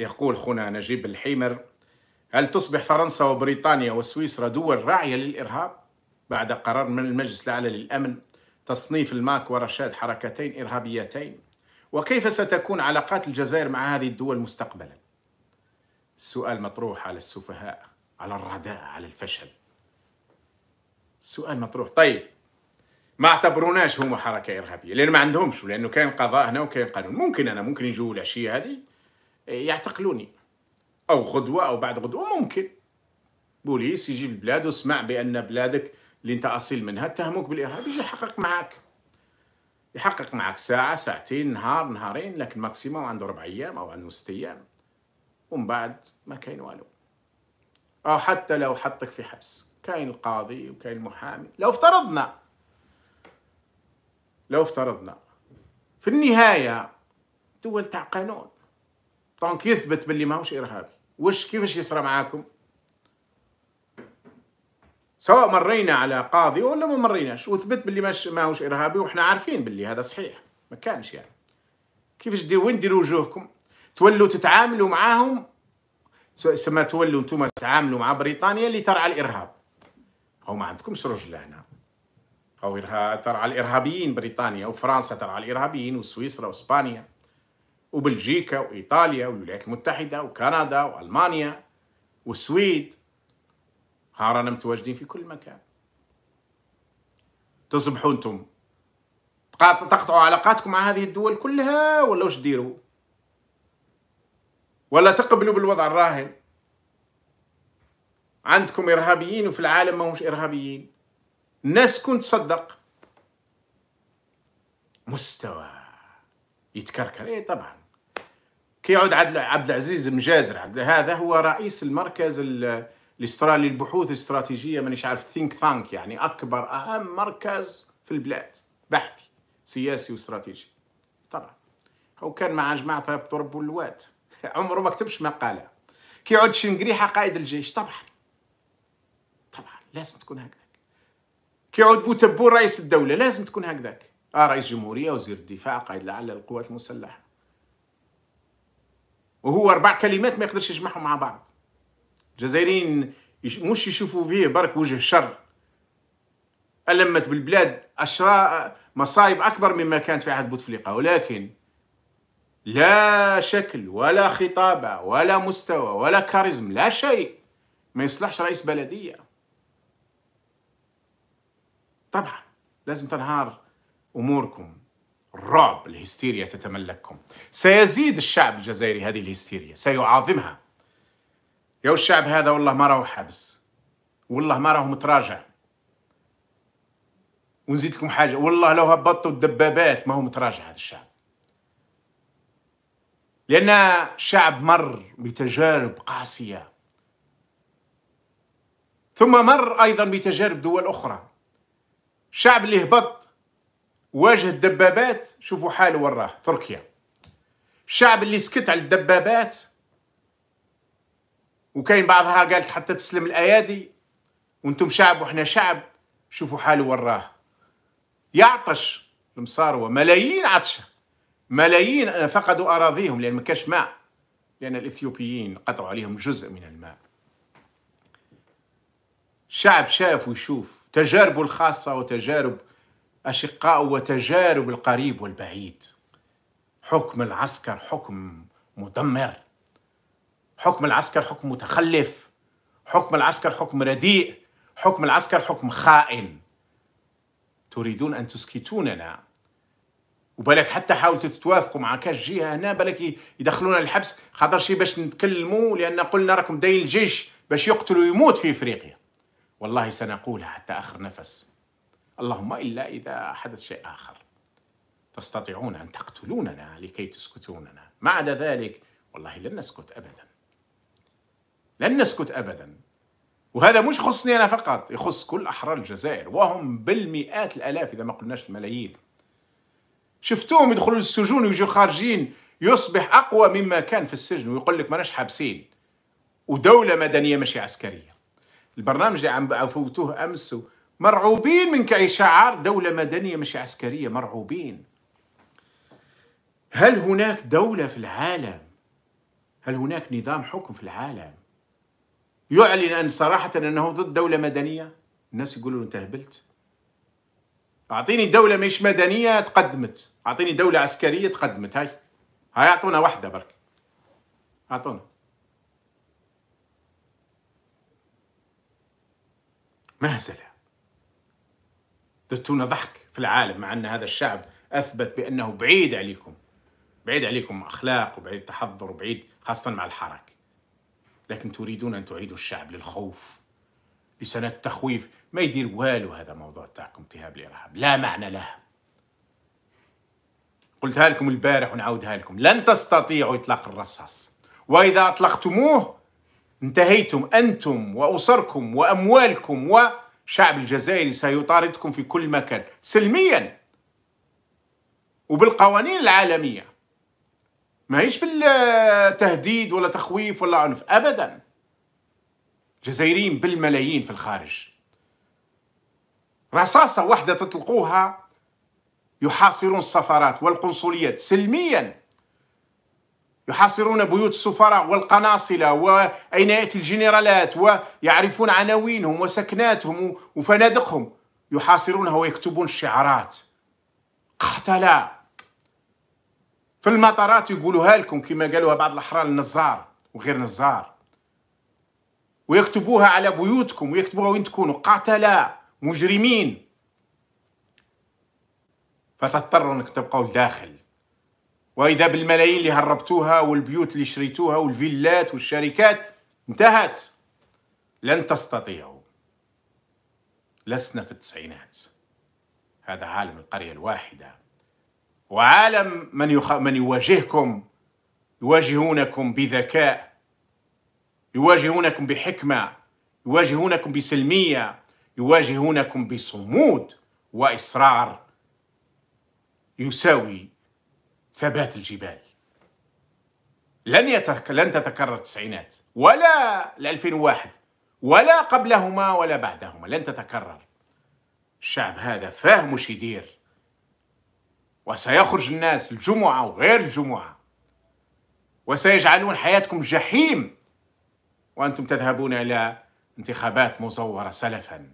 يقول خونا نجيب الحيمر هل تصبح فرنسا وبريطانيا وسويسرا دول راعية للإرهاب بعد قرار من المجلس الأعلى للأمن تصنيف الماك ورشاد حركتين إرهابيتين وكيف ستكون علاقات الجزائر مع هذه الدول مستقبلا السؤال مطروح على السفهاء على الرداء على الفشل السؤال مطروح طيب ما اعتبروناش هما حركه ارهابيه لان ما عندهمش لانه كاين قضاء هنا وكاين قانون ممكن انا ممكن يجوا العشيه هذه يعتقلوني او غدوه او بعد غدوه ممكن بوليس يجي البلاد وسمع بان بلادك اللي انت اصيل منها اتهموك بالارهاب يجي يحقق معك يحقق معك ساعة ساعتين نهار نهارين لكن ماكسيموم عنده ربع أيام أو عنده ست أيام ومن بعد ما كاين والو أو حتى لو حطك في حبس كاين القاضي وكاين المحامي لو افترضنا لو افترضنا في النهاية دول تاع قانون طبعا يثبت باللي ماهوش ارهابي وش كيفاش يصرى معاكم سواء مرينا على قاضي ولا ما مريناش وثبت باللي ماش ماهوش ارهابي وحنا عارفين باللي هذا صحيح ما كانش يعني كيفاش دير وين ديروا وجوهكم تولوا تتعاملوا معاهم سما تولوا نتوما تتعاملوا مع بريطانيا اللي ترعى الارهاب هو ما عندكمش رجل هنا او ترعى الارهابيين بريطانيا وفرنسا ترعى الارهابيين وسويسرا واسبانيا وبلجيكا وإيطاليا والولايات المتحدة وكندا وألمانيا والسويد هارنا متواجدين في كل مكان تصبحوا انتم تقطعوا علاقاتكم مع هذه الدول كلها ولا وش ديروا ولا تقبلوا بالوضع الراهن عندكم إرهابيين وفي العالم ما همش إرهابيين الناس كنت تصدق مستوى يتكركر ايه طبعا كيعود عبد عبد العزيز مجازر عبد هذا هو رئيس المركز الاسترالي للبحوث الاستراتيجيه مانيش عارف ثينك ثانك يعني اكبر اهم مركز في البلاد بحثي سياسي واستراتيجي طبعا هو كان مع جماعه طرب والواد عمره ما كتبش مقاله كيعود شنقريحه قائد الجيش طبعا طبعا لازم تكون هكذاك كيعود بوتبو رئيس الدوله لازم تكون هكذاك اه رئيس جمهوريه وزير الدفاع قائد الاعلى للقوات المسلحه وهو اربع كلمات ما يقدرش يجمعهم مع بعض الجزائريين مش يشوفوا فيه برك وجه شر ألمت بالبلاد أشراء مصايب أكبر مما كانت في عهد بوتفليقة ولكن لا شكل ولا خطابة ولا مستوى ولا كاريزم لا شيء ما يصلحش رئيس بلدية طبعا لازم تنهار أموركم الرعب الهستيريا تتملككم سيزيد الشعب الجزائري هذه الهستيريا سيعاظمها يا الشعب هذا والله ما راهو حابس والله ما راهو متراجع ونزيد لكم حاجه والله لو هبطوا الدبابات ما هو متراجع هذا الشعب لان الشعب مر بتجارب قاسيه ثم مر ايضا بتجارب دول اخرى الشعب اللي هبط واجه الدبابات شوفوا حاله وراه تركيا الشعب اللي سكت على الدبابات وكاين بعضها قالت حتى تسلم الايادي وانتم شعب وحنا شعب شوفوا حاله وراه يعطش المصاروه ملايين عطشه ملايين فقدوا اراضيهم لان ما كاش ماء لان الاثيوبيين قطعوا عليهم جزء من الماء الشعب شاف ويشوف تجاربه الخاصه وتجارب أشقاء وتجارب القريب والبعيد حكم العسكر حكم مدمر حكم العسكر حكم متخلف حكم العسكر حكم رديء حكم العسكر حكم خائن تريدون أن تسكتوننا وبالك حتى حاولت تتوافقوا مع كاش جهه هنا بالك يدخلونا الحبس خاطر شي باش نتكلموا لان قلنا راكم داين الجيش باش يقتلوا ويموت في افريقيا والله سنقولها حتى اخر نفس اللهم إلا إذا حدث شيء آخر تستطيعون أن تقتلوننا لكي تسكتوننا ما عدا ذلك والله لن نسكت أبدا لن نسكت أبدا وهذا مش خصني أنا فقط يخص كل أحرار الجزائر وهم بالمئات الآلاف إذا ما قلناش الملايين شفتوهم يدخلوا للسجون ويجوا خارجين يصبح أقوى مما كان في السجن ويقول لك ماناش حابسين ودولة مدنية ماشي عسكرية البرنامج اللي عم فوتوه أمس مرعوبين من كإشعار دولة مدنية مش عسكرية مرعوبين هل هناك دولة في العالم هل هناك نظام حكم في العالم يعلن أن صراحة أنه ضد دولة مدنية الناس يقولوا أنت هبلت أعطيني دولة مش مدنية تقدمت أعطيني دولة عسكرية تقدمت هاي هاي أعطونا واحدة برك أعطونا مهزله درتونا ضحك في العالم مع أن هذا الشعب أثبت بأنه بعيد عليكم بعيد عليكم أخلاق وبعيد تحضر وبعيد خاصة مع الحركة لكن تريدون أن تعيدوا الشعب للخوف لسنة تخويف ما يدير والو هذا موضوع تاعكم تهاب الإرهاب لا معنى له قلتها لكم البارح ونعاودها لكم لن تستطيعوا إطلاق الرصاص وإذا أطلقتموه انتهيتم أنتم وأسركم وأموالكم و الشعب الجزائري سيطاردكم في كل مكان سلميا وبالقوانين العالمية ما هيش بالتهديد ولا تخويف ولا عنف أبدا جزائريين بالملايين في الخارج رصاصة واحدة تطلقوها يحاصرون السفارات والقنصليات سلمياً يحاصرون بيوت السفراء والقناصلة وأين يأتي الجنرالات ويعرفون عناوينهم وسكناتهم وفنادقهم يحاصرونها ويكتبون الشعارات قتلة في المطارات يقولوها لكم كما قالوها بعض الأحرار النزار وغير نزار ويكتبوها على بيوتكم ويكتبوها وين تكونوا قتلة مجرمين فتضطروا انك تبقوا داخل واذا بالملايين اللي هربتوها والبيوت اللي شريتوها والفيلات والشركات انتهت لن تستطيعوا لسنا في التسعينات هذا عالم القريه الواحده وعالم من يخ... من يواجهكم يواجهونكم بذكاء يواجهونكم بحكمه يواجهونكم بسلميه يواجهونكم بصمود واصرار يساوي ثبات الجبال لن يتك... لن تتكرر التسعينات ولا ال 2001 ولا قبلهما ولا بعدهما لن تتكرر الشعب هذا فاهم وش يدير وسيخرج الناس الجمعة وغير الجمعة وسيجعلون حياتكم جحيم وأنتم تذهبون إلى انتخابات مزورة سلفاً